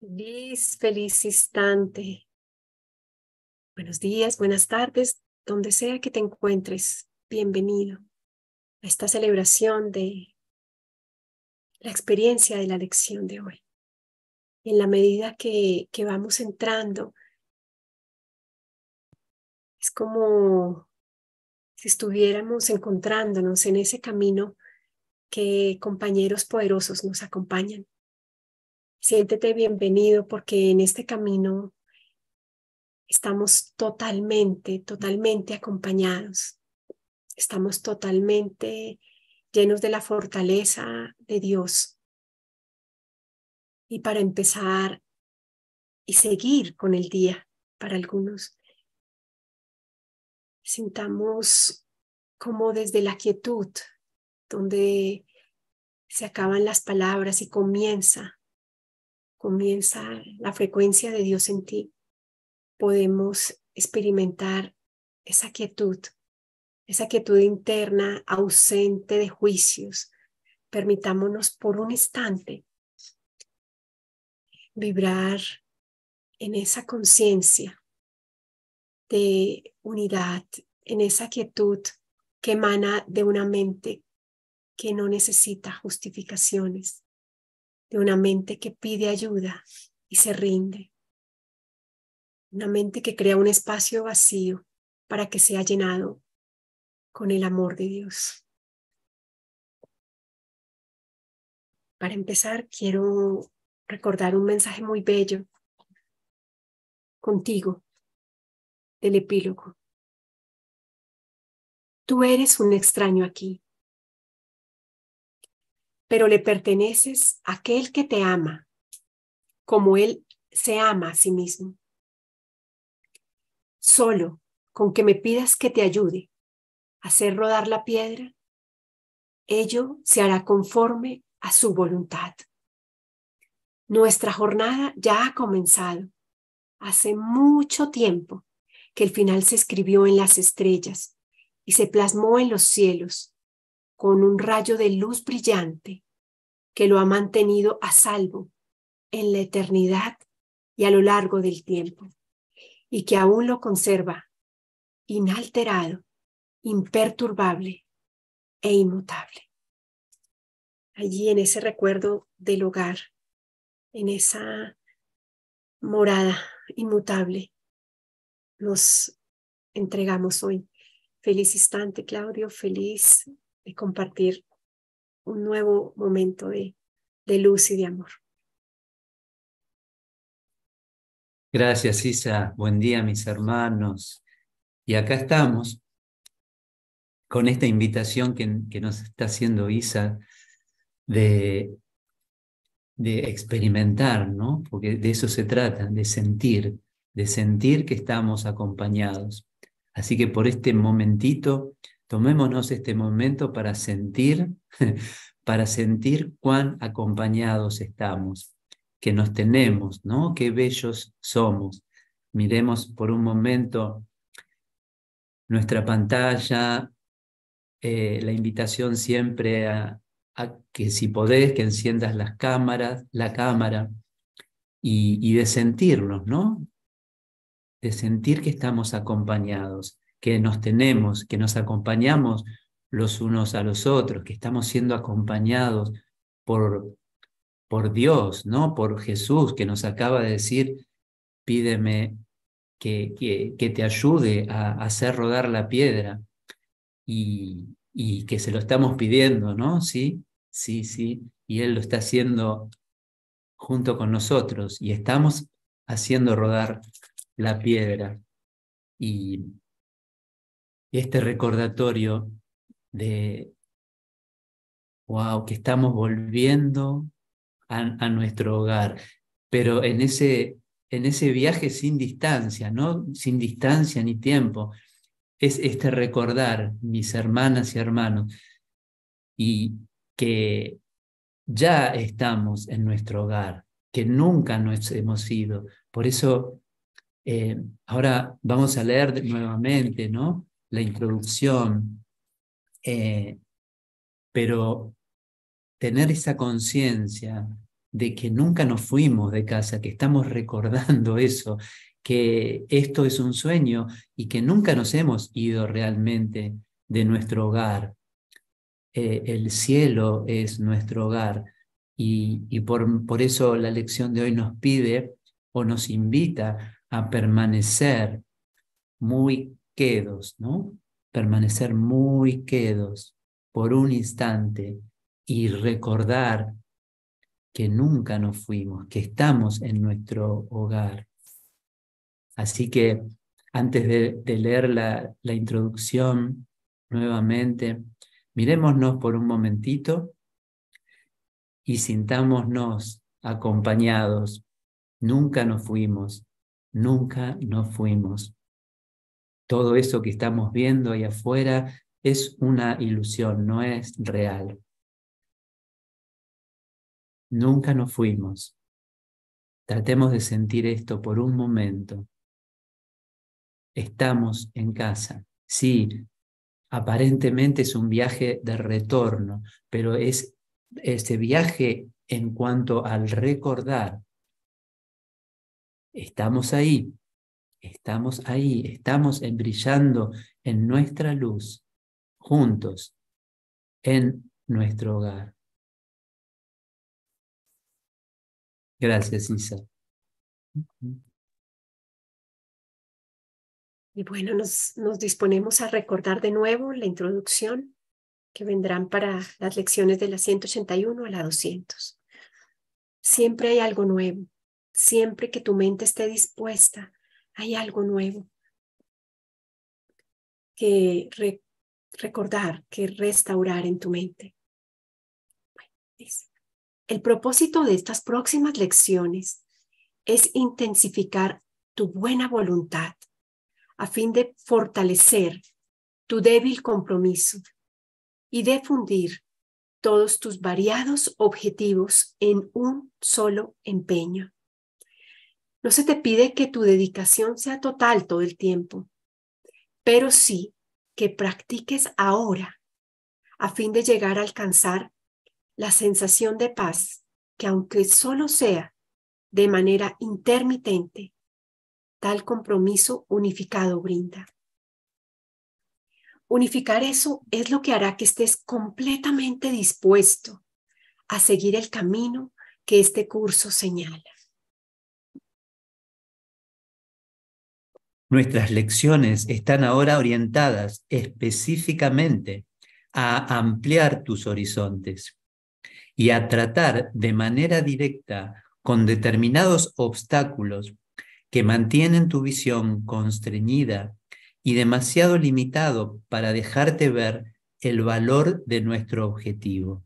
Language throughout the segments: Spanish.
Feliz, feliz instante. Buenos días, buenas tardes, donde sea que te encuentres, bienvenido a esta celebración de la experiencia de la lección de hoy. En la medida que, que vamos entrando, es como si estuviéramos encontrándonos en ese camino que compañeros poderosos nos acompañan Siéntete bienvenido porque en este camino estamos totalmente, totalmente acompañados. Estamos totalmente llenos de la fortaleza de Dios. Y para empezar y seguir con el día, para algunos, sintamos como desde la quietud, donde se acaban las palabras y comienza comienza la frecuencia de Dios en ti, podemos experimentar esa quietud, esa quietud interna ausente de juicios. Permitámonos por un instante vibrar en esa conciencia de unidad, en esa quietud que emana de una mente que no necesita justificaciones, de una mente que pide ayuda y se rinde. Una mente que crea un espacio vacío para que sea llenado con el amor de Dios. Para empezar, quiero recordar un mensaje muy bello contigo del epílogo. Tú eres un extraño aquí, pero le perteneces a aquel que te ama, como Él se ama a sí mismo. Solo con que me pidas que te ayude a hacer rodar la piedra, ello se hará conforme a su voluntad. Nuestra jornada ya ha comenzado. Hace mucho tiempo que el final se escribió en las estrellas y se plasmó en los cielos con un rayo de luz brillante que lo ha mantenido a salvo en la eternidad y a lo largo del tiempo, y que aún lo conserva inalterado, imperturbable e inmutable. Allí en ese recuerdo del hogar, en esa morada inmutable, nos entregamos hoy. Feliz instante, Claudio, feliz de compartir un nuevo momento de, luz y de amor. Gracias, Isa. Buen día, mis hermanos. Y acá estamos con esta invitación que, nos está haciendo Isa de, de, experimentar, ¿no? Porque de eso se trata, de sentir, de sentir que estamos acompañados. Así que por este momentito Tomémonos este momento para sentir, para sentir cuán acompañados estamos, que nos tenemos, ¿no? Qué bellos somos. Miremos por un momento nuestra pantalla, eh, la invitación siempre a, que si podés, que enciendas las cámaras, la cámara, y, y de sentirnos, ¿no? De sentir que estamos acompañados que nos tenemos, que nos acompañamos los unos a los otros, que estamos siendo acompañados por, por Dios, ¿no? Por Jesús que nos acaba de decir, pídeme que, que, te ayude a, hacer rodar la piedra y, y, que se lo estamos pidiendo, ¿no? Sí, sí, sí. Y Él lo está haciendo junto con nosotros y estamos haciendo rodar la piedra. Y, y este recordatorio de, wow, que estamos volviendo a, nuestro hogar, pero en ese, en ese viaje sin distancia, ¿no? Sin distancia ni tiempo. Es este recordar, mis hermanas y hermanos, y que ya estamos en nuestro hogar, que nunca nos hemos ido. Por eso, eh, ahora vamos a leer nuevamente, ¿no? la introducción, eh, pero tener esa conciencia de que nunca nos fuimos de casa, que estamos recordando eso, que esto es un sueño y que nunca nos hemos ido realmente de nuestro hogar. Eh, el cielo es nuestro hogar y, por, por eso la lección de hoy nos pide o nos invita a permanecer muy quedos, ¿no? Permanecer muy quedos por un instante y recordar que nunca nos fuimos, que estamos en nuestro hogar. Así que antes de, leer la, la introducción nuevamente, mirémonos por un momentito y sintámonos acompañados. Nunca nos fuimos, nunca nos fuimos todo eso que estamos viendo ahí afuera es una ilusión, no es real. Nunca nos fuimos. Tratemos de sentir esto por un momento. Estamos en casa. Sí, aparentemente es un viaje de retorno, pero es ese viaje en cuanto al recordar. Estamos ahí, Estamos ahí, estamos brillando en nuestra luz, juntos, en nuestro hogar. Gracias, Isa. Y bueno, nos, disponemos a recordar de nuevo la introducción que vendrán para las lecciones de la 181 a la 200. Siempre hay algo nuevo, siempre que tu mente esté dispuesta hay algo nuevo que recordar, que restaurar en tu mente. el propósito de estas próximas lecciones es intensificar tu buena voluntad a fin de fortalecer tu débil compromiso y de fundir todos tus variados objetivos en un solo empeño. No se te pide que tu dedicación sea total todo el tiempo, pero sí que practiques ahora a fin de llegar a alcanzar la sensación de paz que aunque solo sea de manera intermitente, tal compromiso unificado brinda. Unificar eso es lo que hará que estés completamente dispuesto a seguir el camino que este curso señala. Nuestras lecciones están ahora orientadas específicamente a ampliar tus horizontes y a tratar de manera directa con determinados obstáculos que mantienen tu visión constreñida y demasiado limitado para dejarte ver el valor de nuestro objetivo.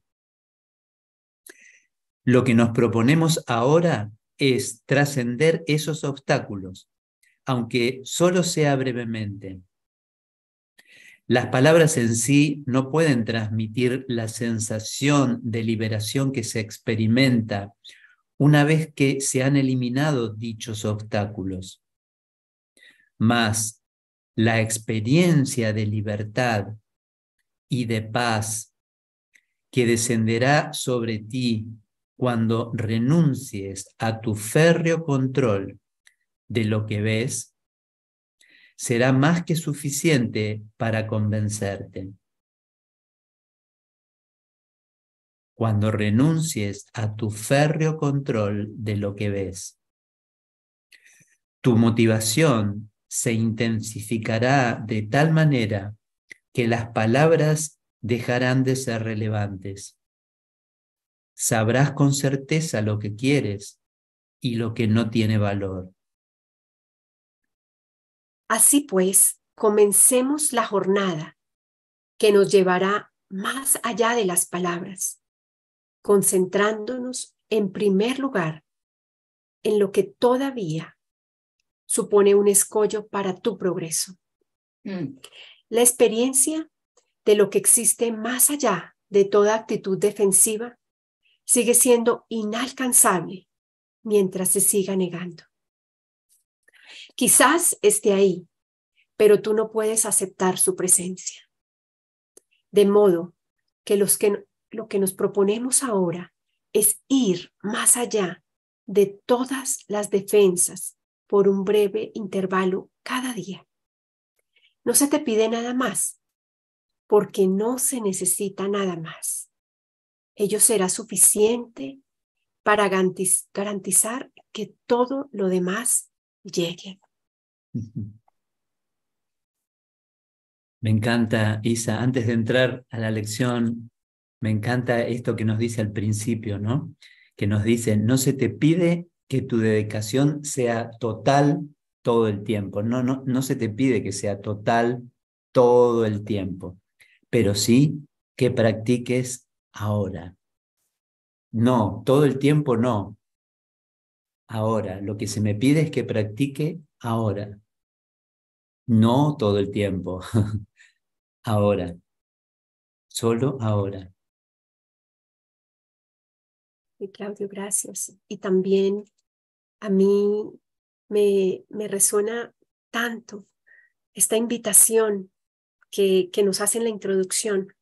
Lo que nos proponemos ahora es trascender esos obstáculos aunque solo sea brevemente. Las palabras en sí no pueden transmitir la sensación de liberación que se experimenta una vez que se han eliminado dichos obstáculos. Mas la experiencia de libertad y de paz que descenderá sobre ti cuando renuncies a tu férreo control de lo que ves será más que suficiente para convencerte. Cuando renuncies a tu férreo control de lo que ves, tu motivación se intensificará de tal manera que las palabras dejarán de ser relevantes. Sabrás con certeza lo que quieres y lo que no tiene valor. Así pues, comencemos la jornada que nos llevará más allá de las palabras, concentrándonos en primer lugar en lo que todavía supone un escollo para tu progreso. Mm. La experiencia de lo que existe más allá de toda actitud defensiva sigue siendo inalcanzable mientras se siga negando. Quizás esté ahí, pero tú no puedes aceptar su presencia. De modo que, lo que nos proponemos ahora es ir más allá de todas las defensas por un breve intervalo cada día. No se te pide nada más, porque no se necesita nada más. Ello será suficiente para garantizar que todo lo demás llegue. Me encanta, Isa, antes de entrar a la lección, me encanta esto que nos dice al principio, ¿no? Que nos dice, no se te pide que tu dedicación sea total todo el tiempo, no, no, no se te pide que sea total todo el tiempo, pero sí que practiques ahora. No, todo el tiempo no. Ahora, lo que se me pide es que practique ahora. No todo el tiempo. ahora. Solo ahora. Y Claudio, gracias. Y también a mí me, me resuena tanto esta invitación que, que nos hace la introducción,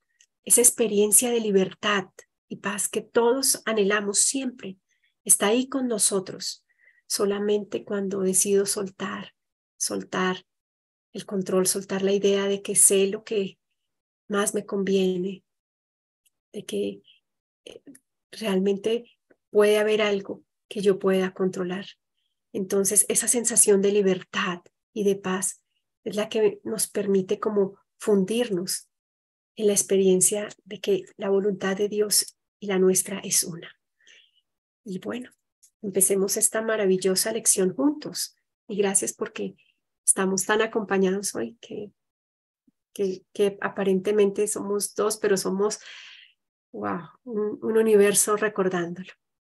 esa experiencia de libertad y paz que todos anhelamos siempre, está ahí con nosotros. Solamente cuando decido soltar, soltar el control, soltar la idea de que sé lo que más me conviene, de que eh, realmente puede haber algo que yo pueda controlar. Entonces, esa sensación de libertad y de paz es la que nos permite como fundirnos en la experiencia de que la voluntad de Dios y la nuestra es una. Y bueno, empecemos esta maravillosa lección juntos. Y gracias porque estamos tan acompañados hoy que, que, aparentemente somos dos, pero somos, un, universo recordándolo.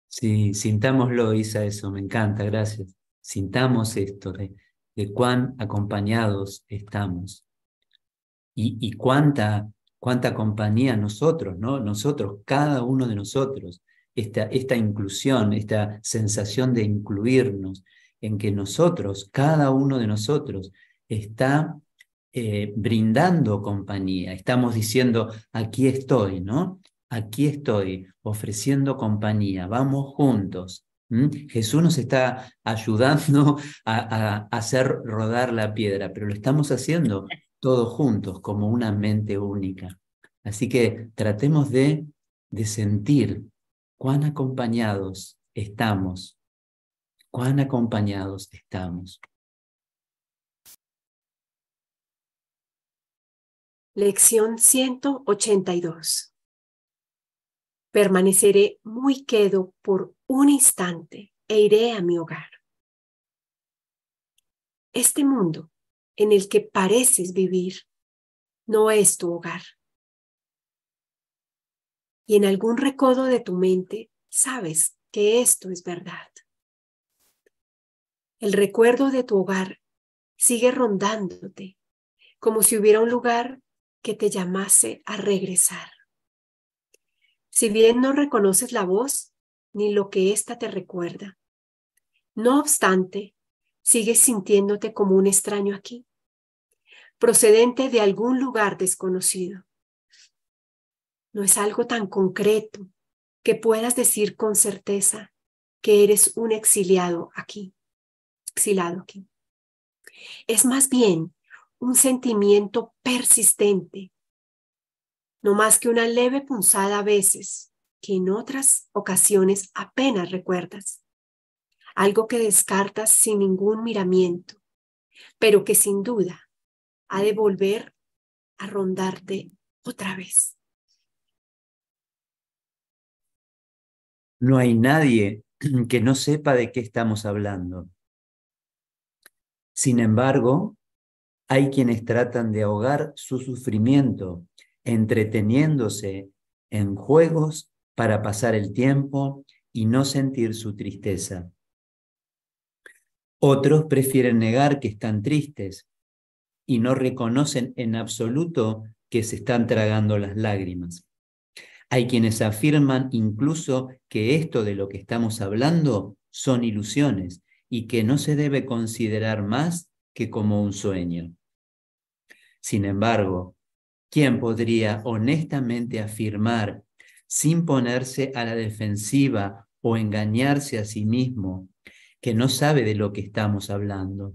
Sí, sintámoslo, Isa, eso, me encanta, gracias. Sintamos esto de, cuán acompañados estamos y, cuánta, cuánta compañía nosotros, ¿no? Nosotros, cada uno de nosotros, esta, esta inclusión, esta sensación de incluirnos, en que nosotros, cada uno de nosotros, está eh, brindando compañía, estamos diciendo, aquí estoy, ¿no? Aquí estoy ofreciendo compañía, vamos juntos. Jesús nos está ayudando a, hacer rodar la piedra, pero lo estamos haciendo todos juntos, como una mente única. Así que tratemos de, de sentir cuán acompañados estamos cuán acompañados estamos. Lección 182. Permaneceré muy quedo por un instante e iré a mi hogar. Este mundo en el que pareces vivir no es tu hogar. Y en algún recodo de tu mente sabes que esto es verdad. El recuerdo de tu hogar sigue rondándote, como si hubiera un lugar que te llamase a regresar. Si bien no reconoces la voz ni lo que ésta te recuerda, no obstante, sigues sintiéndote como un extraño aquí, procedente de algún lugar desconocido. No es algo tan concreto que puedas decir con certeza que eres un exiliado aquí aquí. Es más bien un sentimiento persistente, no más que una leve punzada a veces, que en otras ocasiones apenas recuerdas. Algo que descartas sin ningún miramiento, pero que sin duda ha de volver a rondarte otra vez. No hay nadie que no sepa de qué estamos hablando. Sin embargo, hay quienes tratan de ahogar su sufrimiento entreteniéndose en juegos para pasar el tiempo y no sentir su tristeza. Otros prefieren negar que están tristes y no reconocen en absoluto que se están tragando las lágrimas. Hay quienes afirman incluso que esto de lo que estamos hablando son ilusiones y que no se debe considerar más que como un sueño. Sin embargo, ¿quién podría honestamente afirmar, sin ponerse a la defensiva o engañarse a sí mismo, que no sabe de lo que estamos hablando?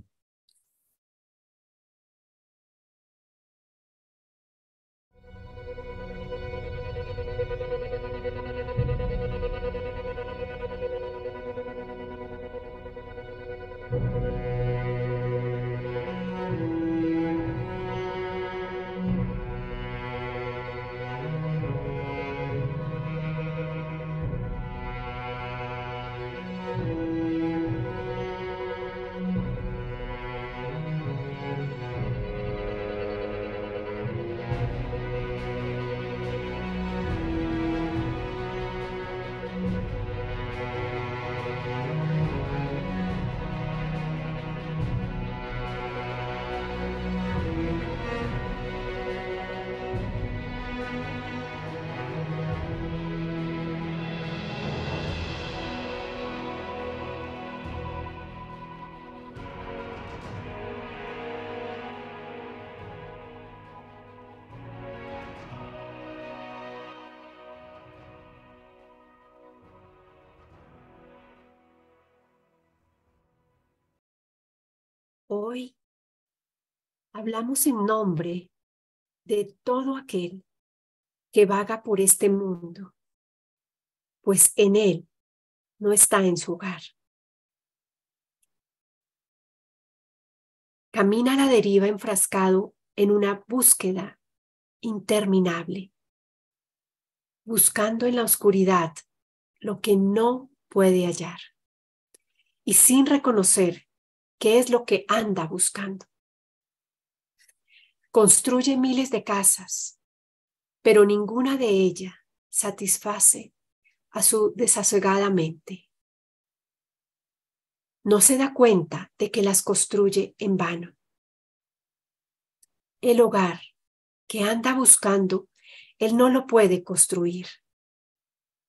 Hoy hablamos en nombre de todo aquel que vaga por este mundo, pues en él no está en su hogar. Camina a la deriva enfrascado en una búsqueda interminable, buscando en la oscuridad lo que no puede hallar y sin reconocer qué es lo que anda buscando. Construye miles de casas, pero ninguna de ellas satisface a su desasegada mente. No se da cuenta de que las construye en vano. El hogar que anda buscando, él no lo puede construir.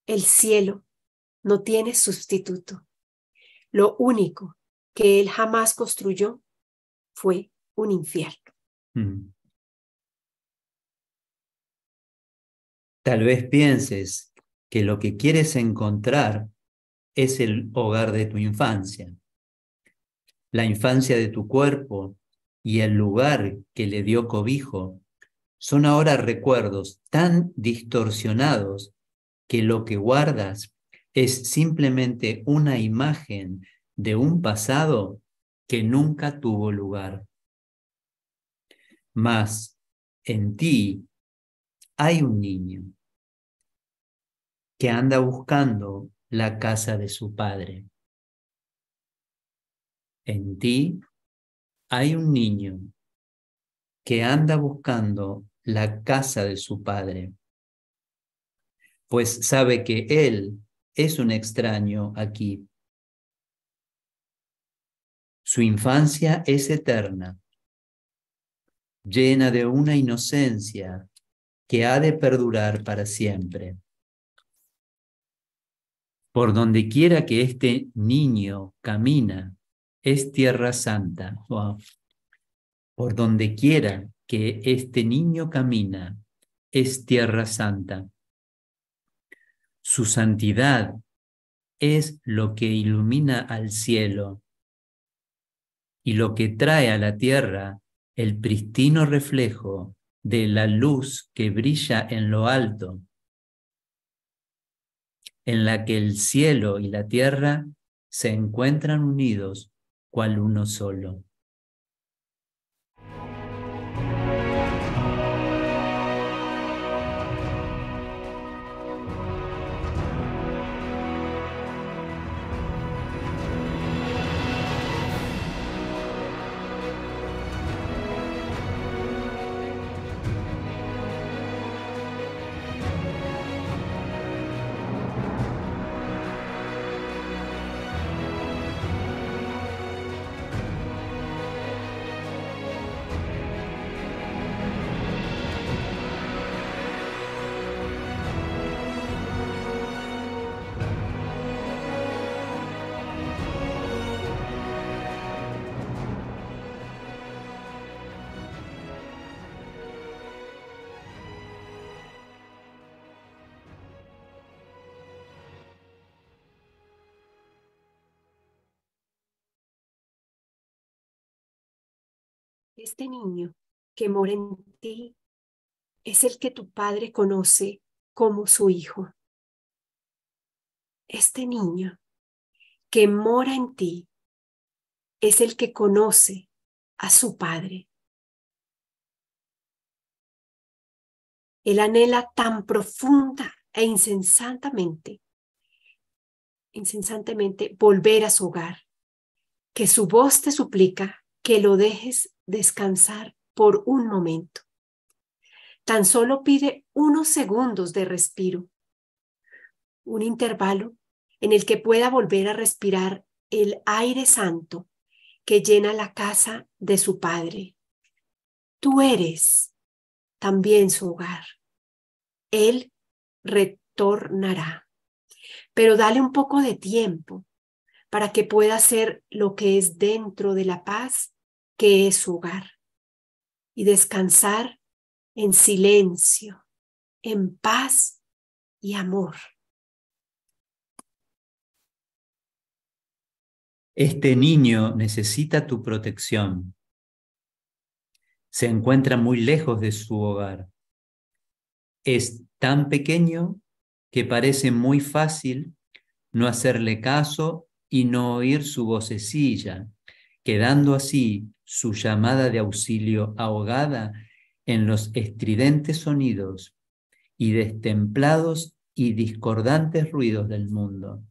El cielo no tiene sustituto. Lo único que él jamás construyó fue un infierno. Tal vez pienses que lo que quieres encontrar es el hogar de tu infancia, la infancia de tu cuerpo y el lugar que le dio cobijo son ahora recuerdos tan distorsionados que lo que guardas es simplemente una imagen de un pasado que nunca tuvo lugar. Mas en ti hay un niño que anda buscando la casa de su padre. En ti hay un niño que anda buscando la casa de su padre, pues sabe que él es un extraño aquí su infancia es eterna, llena de una inocencia que ha de perdurar para siempre. Por donde quiera que este niño camina, es tierra santa. Por donde quiera que este niño camina, es tierra santa. Su santidad es lo que ilumina al cielo y lo que trae a la tierra el pristino reflejo de la luz que brilla en lo alto, en la que el cielo y la tierra se encuentran unidos cual uno solo. Este niño que mora en ti es el que tu padre conoce como su hijo. Este niño que mora en ti es el que conoce a su padre. Él anhela tan profunda e insensatamente, insensantemente volver a su hogar, que su voz te suplica que lo dejes descansar por un momento. Tan solo pide unos segundos de respiro, un intervalo en el que pueda volver a respirar el aire santo que llena la casa de su Padre. Tú eres también su hogar. Él retornará. Pero dale un poco de tiempo para que pueda hacer lo que es dentro de la paz que es su hogar y descansar en silencio, en paz y amor. Este niño necesita tu protección. Se encuentra muy lejos de su hogar. Es tan pequeño que parece muy fácil no hacerle caso y no oír su vocecilla, quedando así su llamada de auxilio ahogada en los estridentes sonidos y destemplados y discordantes ruidos del mundo.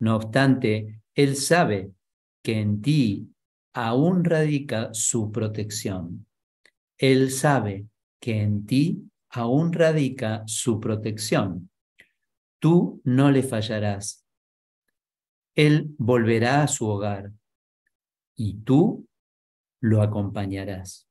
No obstante, Él sabe que en ti aún radica su protección. Él sabe que en ti aún radica su protección. Tú no le fallarás. Él volverá a su hogar y tú lo acompañarás.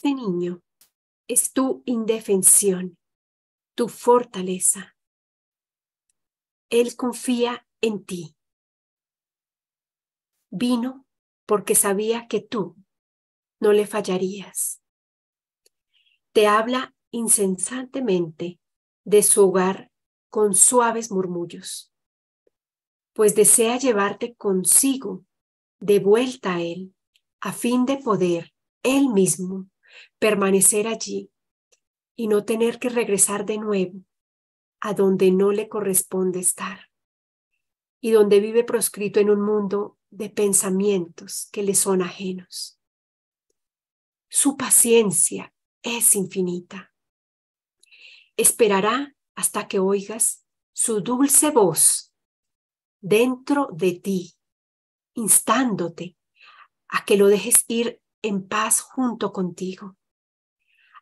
este niño es tu indefensión, tu fortaleza. Él confía en ti. Vino porque sabía que tú no le fallarías. Te habla incesantemente de su hogar con suaves murmullos, pues desea llevarte consigo de vuelta a él a fin de poder él mismo permanecer allí y no tener que regresar de nuevo a donde no le corresponde estar y donde vive proscrito en un mundo de pensamientos que le son ajenos. Su paciencia es infinita. Esperará hasta que oigas su dulce voz dentro de ti, instándote a que lo dejes ir en paz junto contigo,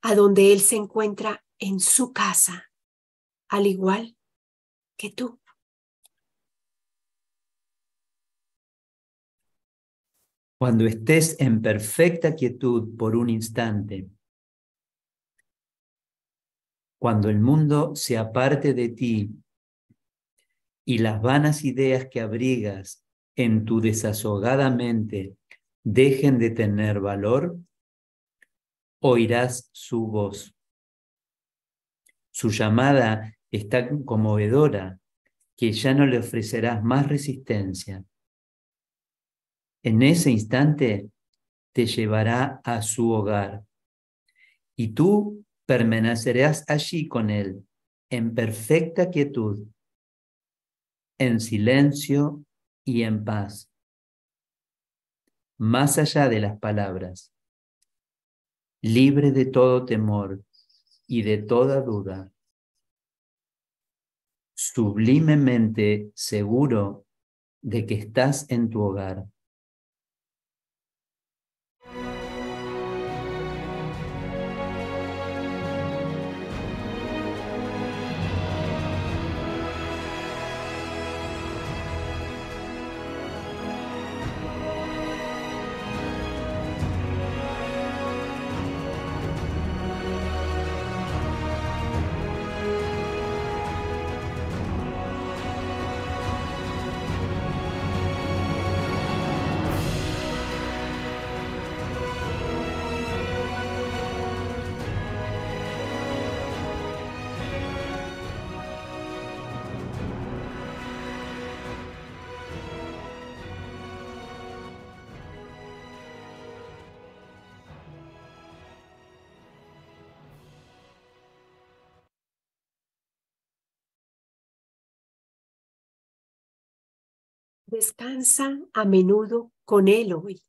a donde Él se encuentra en su casa, al igual que tú. Cuando estés en perfecta quietud por un instante, cuando el mundo se aparte de ti y las vanas ideas que abrigas en tu desahogada mente dejen de tener valor, oirás su voz. Su llamada es tan conmovedora que ya no le ofrecerás más resistencia. En ese instante te llevará a su hogar y tú permanecerás allí con él en perfecta quietud, en silencio y en paz más allá de las palabras, libre de todo temor y de toda duda, sublimemente seguro de que estás en tu hogar. descansa a menudo con Él hoy,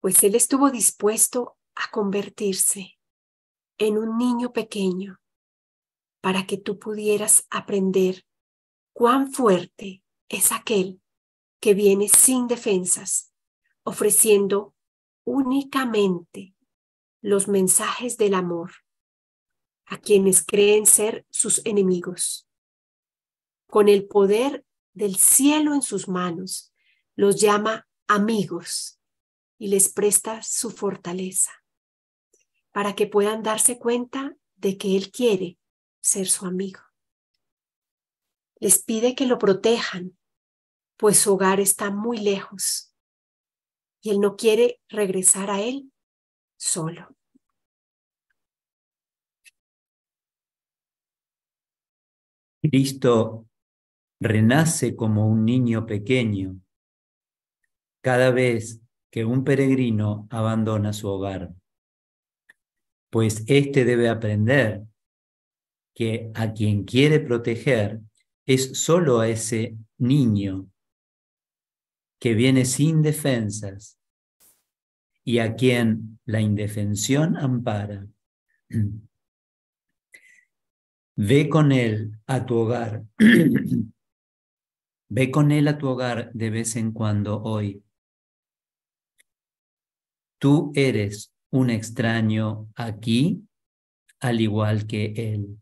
pues Él estuvo dispuesto a convertirse en un niño pequeño para que tú pudieras aprender cuán fuerte es aquel que viene sin defensas, ofreciendo únicamente los mensajes del amor a quienes creen ser sus enemigos con el poder del cielo en sus manos, los llama amigos y les presta su fortaleza para que puedan darse cuenta de que Él quiere ser su amigo. Les pide que lo protejan, pues su hogar está muy lejos y Él no quiere regresar a Él solo. Cristo renace como un niño pequeño cada vez que un peregrino abandona su hogar, pues éste debe aprender que a quien quiere proteger es solo a ese niño que viene sin defensas y a quien la indefensión ampara. Ve con él a tu hogar Ve con él a tu hogar de vez en cuando hoy. Tú eres un extraño aquí, al igual que él.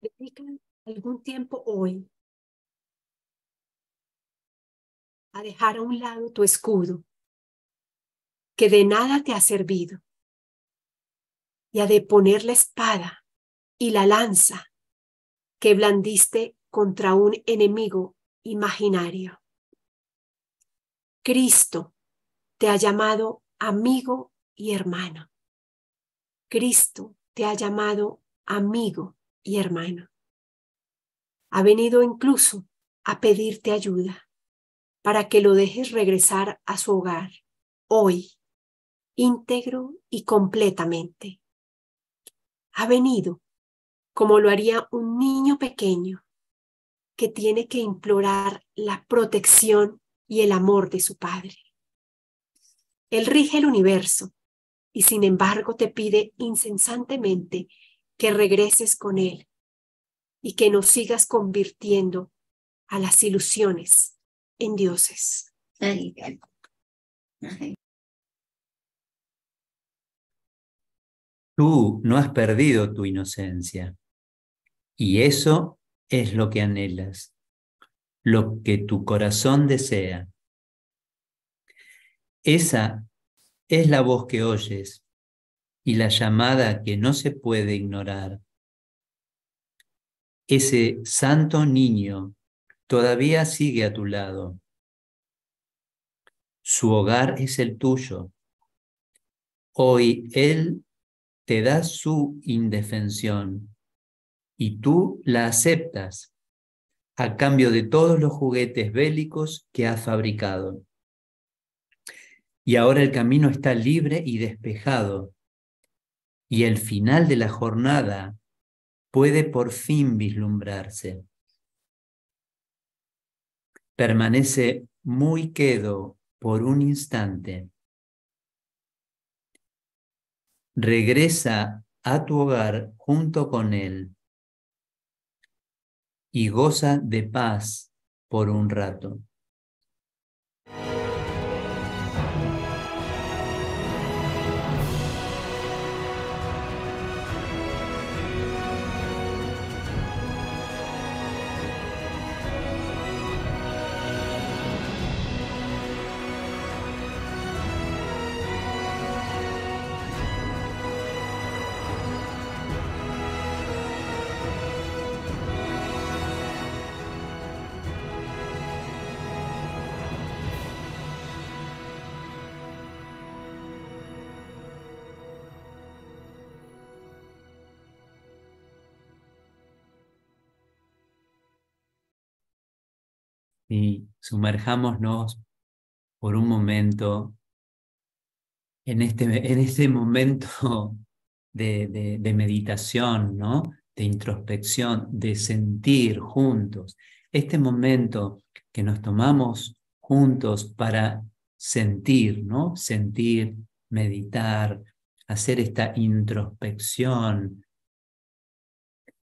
dedican algún tiempo hoy a dejar a un lado tu escudo, que de nada te ha servido, y a deponer la espada y la lanza que blandiste contra un enemigo imaginario. Cristo te ha llamado amigo y hermano. Cristo te ha llamado amigo y hermano. Ha venido incluso a pedirte ayuda para que lo dejes regresar a su hogar hoy, íntegro y completamente. Ha venido como lo haría un niño pequeño que tiene que implorar la protección y el amor de su padre. Él rige el universo y sin embargo te pide incesantemente que regreses con Él y que nos sigas convirtiendo a las ilusiones en dioses. Tú no has perdido tu inocencia y eso es lo que anhelas, lo que tu corazón desea. Esa es la voz que oyes y la llamada que no se puede ignorar. Ese santo niño todavía sigue a tu lado. Su hogar es el tuyo. Hoy Él te da su indefensión y tú la aceptas a cambio de todos los juguetes bélicos que ha fabricado. Y ahora el camino está libre y despejado y el final de la jornada puede por fin vislumbrarse. Permanece muy quedo por un instante. Regresa a tu hogar junto con él y goza de paz por un rato. sumerjámonos por un momento en este, en este momento de, de, meditación, ¿no? de introspección, de sentir juntos. Este momento que nos tomamos juntos para sentir, ¿no? sentir, meditar, hacer esta introspección,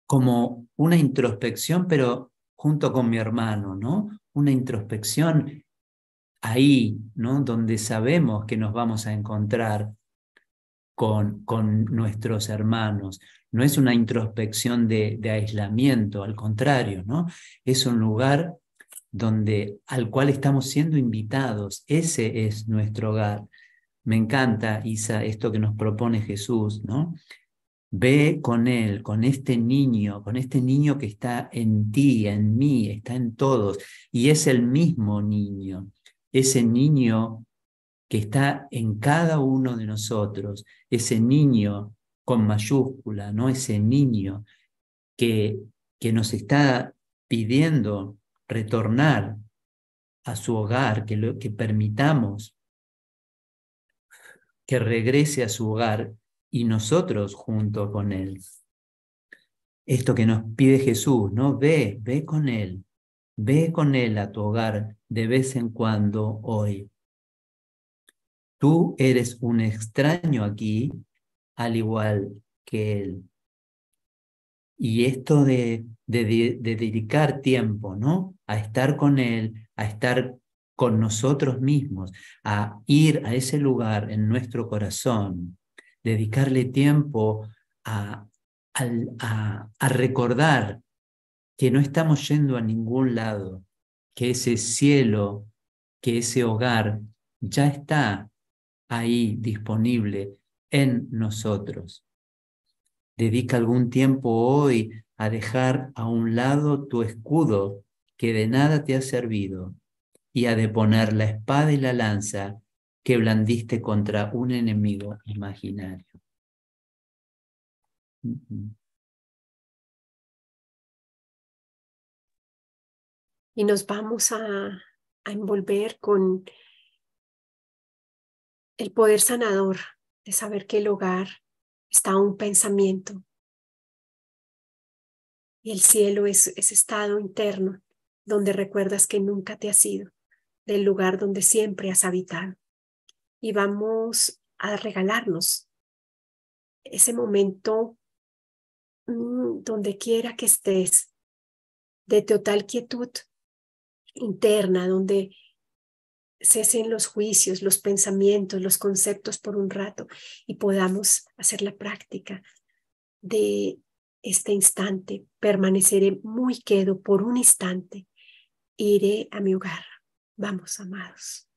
como una introspección, pero junto con mi hermano, ¿no? una introspección ahí, ¿no? Donde sabemos que nos vamos a encontrar con, con nuestros hermanos. No es una introspección de, aislamiento, al contrario, ¿no? Es un lugar donde, al cual estamos siendo invitados. Ese es nuestro hogar. Me encanta, Isa, esto que nos propone Jesús, ¿no? Ve con él, con este niño, con este niño que está en ti, en mí, está en todos. Y es el mismo niño, ese niño que está en cada uno de nosotros, ese niño con mayúscula, ¿no? Ese niño que, que nos está pidiendo retornar a su hogar, que, que permitamos que regrese a su hogar y nosotros junto con Él. Esto que nos pide Jesús, ¿no? Ve, ve con Él, ve con Él a tu hogar de vez en cuando hoy. Tú eres un extraño aquí, al igual que Él. Y esto de, de dedicar tiempo, ¿no? A estar con Él, a estar con nosotros mismos, a ir a ese lugar en nuestro corazón, dedicarle tiempo a, recordar que no estamos yendo a ningún lado, que ese cielo, que ese hogar ya está ahí disponible en nosotros. Dedica algún tiempo hoy a dejar a un lado tu escudo que de nada te ha servido y a deponer la espada y la lanza que blandiste contra un enemigo imaginario. Y nos vamos a, a envolver con el poder sanador de saber que el hogar está un pensamiento. Y el cielo es ese estado interno donde recuerdas que nunca te has ido, del lugar donde siempre has habitado y vamos a regalarnos ese momento mm, donde quiera que estés, de total quietud interna, donde cesen los juicios, los pensamientos, los conceptos por un rato y podamos hacer la práctica de este instante. Permaneceré muy quedo por un instante. Iré a mi hogar. Vamos, amados.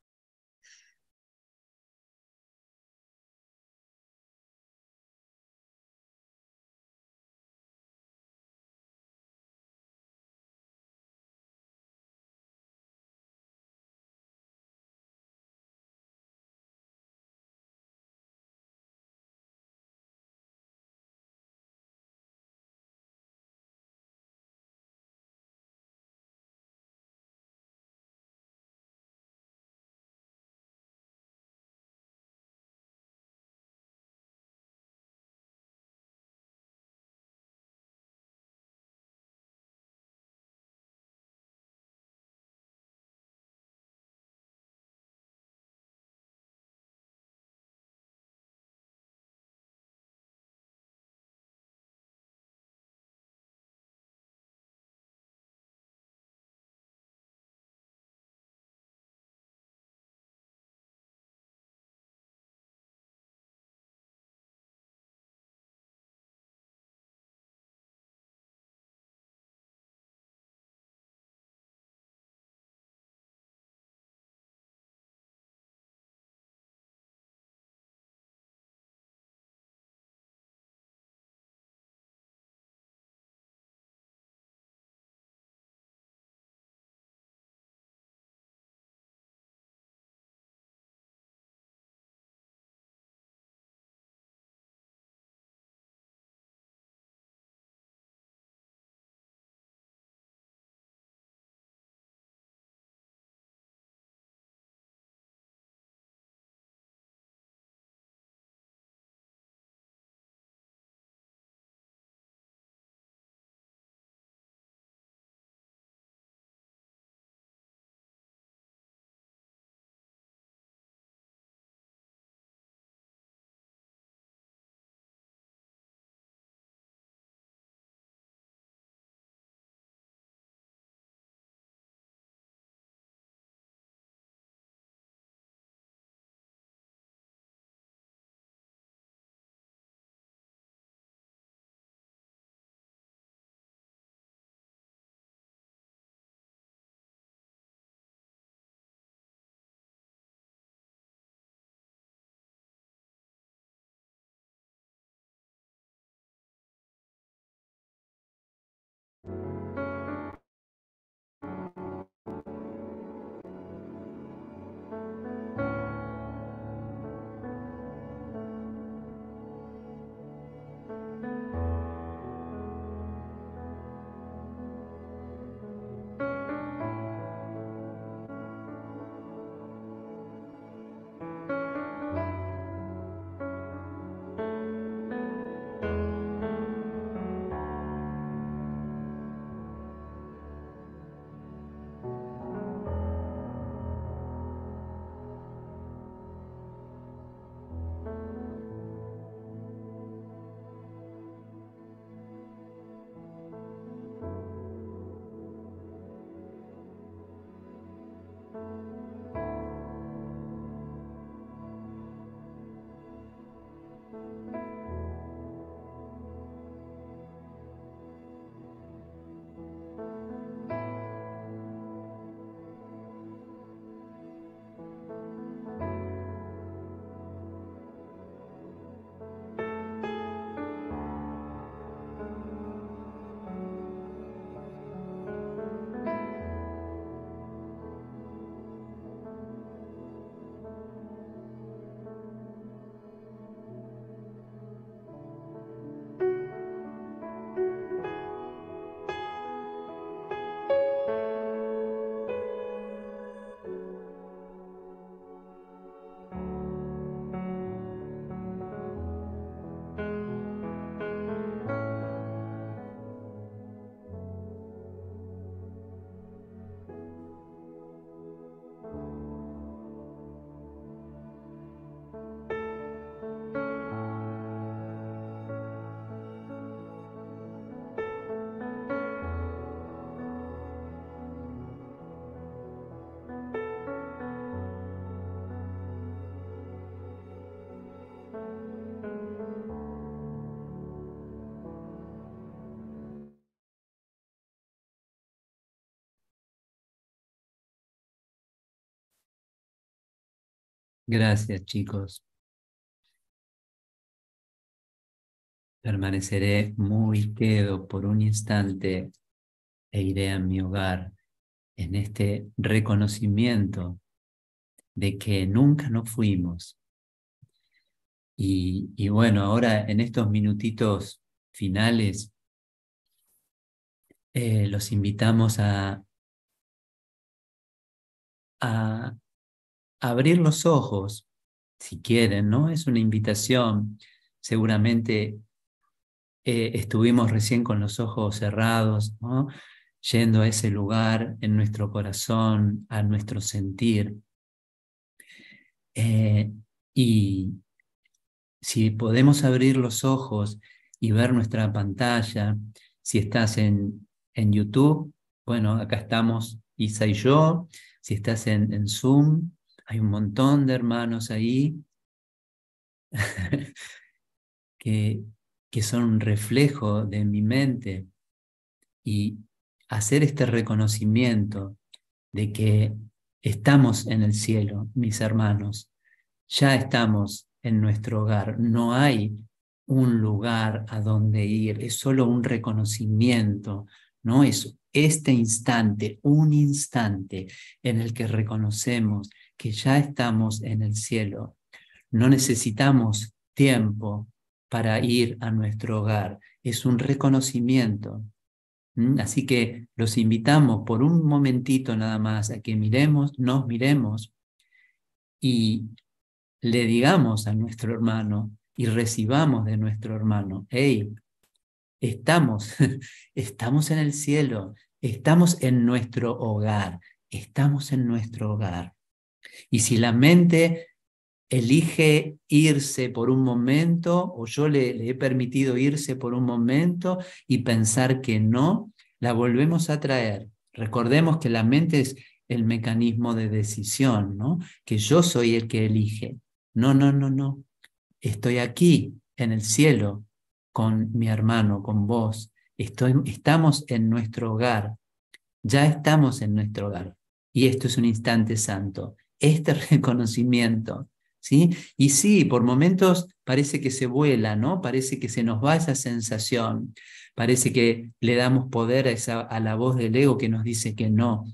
Gracias, chicos. Permaneceré muy quedo por un instante e iré a mi hogar en este reconocimiento de que nunca nos fuimos. Y, bueno, ahora en estos minutitos finales, eh, los invitamos a, a abrir los ojos, si quieren, ¿no? Es una invitación. Seguramente eh, estuvimos recién con los ojos cerrados, ¿no? yendo a ese lugar en nuestro corazón, a nuestro sentir. Eh, y si podemos abrir los ojos y ver nuestra pantalla, si estás en, YouTube, bueno, acá estamos Isa y yo, si estás en Zoom, hay un montón de hermanos ahí que, que son un reflejo de mi mente y hacer este reconocimiento de que estamos en el cielo, mis hermanos, ya estamos en nuestro hogar, no hay un lugar a donde ir, es solo un reconocimiento, no es este instante, un instante en el que reconocemos que ya estamos en el cielo. No necesitamos tiempo para ir a nuestro hogar. Es un reconocimiento. ¿Mm? Así que los invitamos por un momentito nada más a que miremos, nos miremos y le digamos a nuestro hermano y recibamos de nuestro hermano, hey, estamos, estamos en el cielo, estamos en nuestro hogar, estamos en nuestro hogar. Y si la mente elige irse por un momento, o yo le, he permitido irse por un momento y pensar que no, la volvemos a traer. Recordemos que la mente es el mecanismo de decisión, ¿no? Que yo soy el que elige. No, no, no, no. Estoy aquí, en el cielo, con mi hermano, con vos. estamos en nuestro hogar. Ya estamos en nuestro hogar. Y esto es un instante santo este reconocimiento. ¿sí? Y sí, por momentos parece que se vuela, ¿no? Parece que se nos va esa sensación, parece que le damos poder a, esa, a la voz del ego que nos dice que no.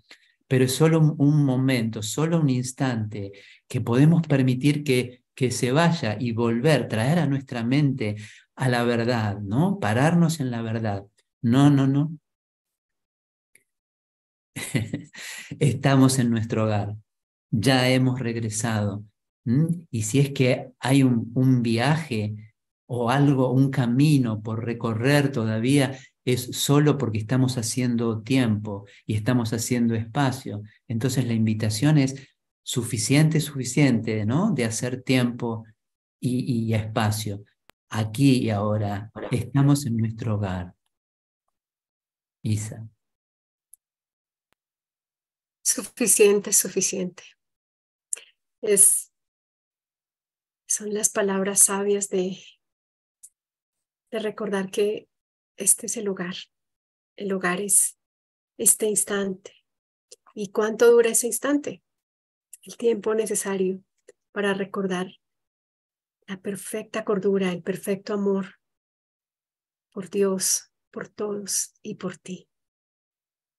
Pero es solo un, momento, solo un instante que podemos permitir que, que se vaya y volver, traer a nuestra mente a la verdad, ¿no? Pararnos en la verdad. No, no, no. Estamos en nuestro hogar, ya hemos regresado. Y si es que hay un, viaje o algo, un camino por recorrer todavía, es solo porque estamos haciendo tiempo y estamos haciendo espacio. Entonces la invitación es suficiente, suficiente, ¿no? De hacer tiempo y, y espacio. Aquí y ahora estamos en nuestro hogar. Isa. Suficiente, suficiente. Es, son las palabras sabias de, de recordar que este es el hogar. El hogar es este instante. ¿Y cuánto dura ese instante? El tiempo necesario para recordar la perfecta cordura, el perfecto amor por Dios, por todos y por ti.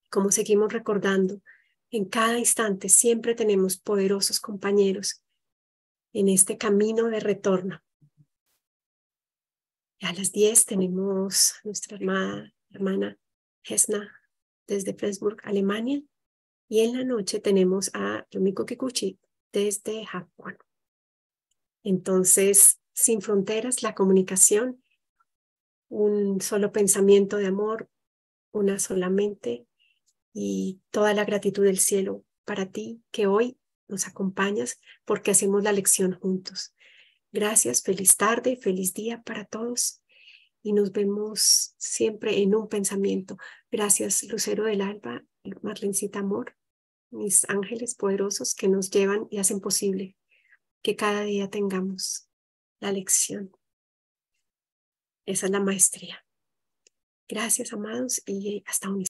Como seguimos recordando en cada instante siempre tenemos poderosos compañeros en este camino de retorno. a las 10 tenemos nuestra hermana, hermana Hesna desde Flensburg, Alemania. Y en la noche tenemos a Yomiko Kikuchi desde Japón. Entonces, sin fronteras, la comunicación, un solo pensamiento de amor, una sola mente y toda la gratitud del cielo para ti que hoy nos acompañas porque hacemos la lección juntos. Gracias, feliz tarde, feliz día para todos y nos vemos siempre en un pensamiento. Gracias, Lucero del Alba, Marlencita Amor, mis ángeles poderosos que nos llevan y hacen posible que cada día tengamos la lección. Esa es la maestría. Gracias, amados, y hasta un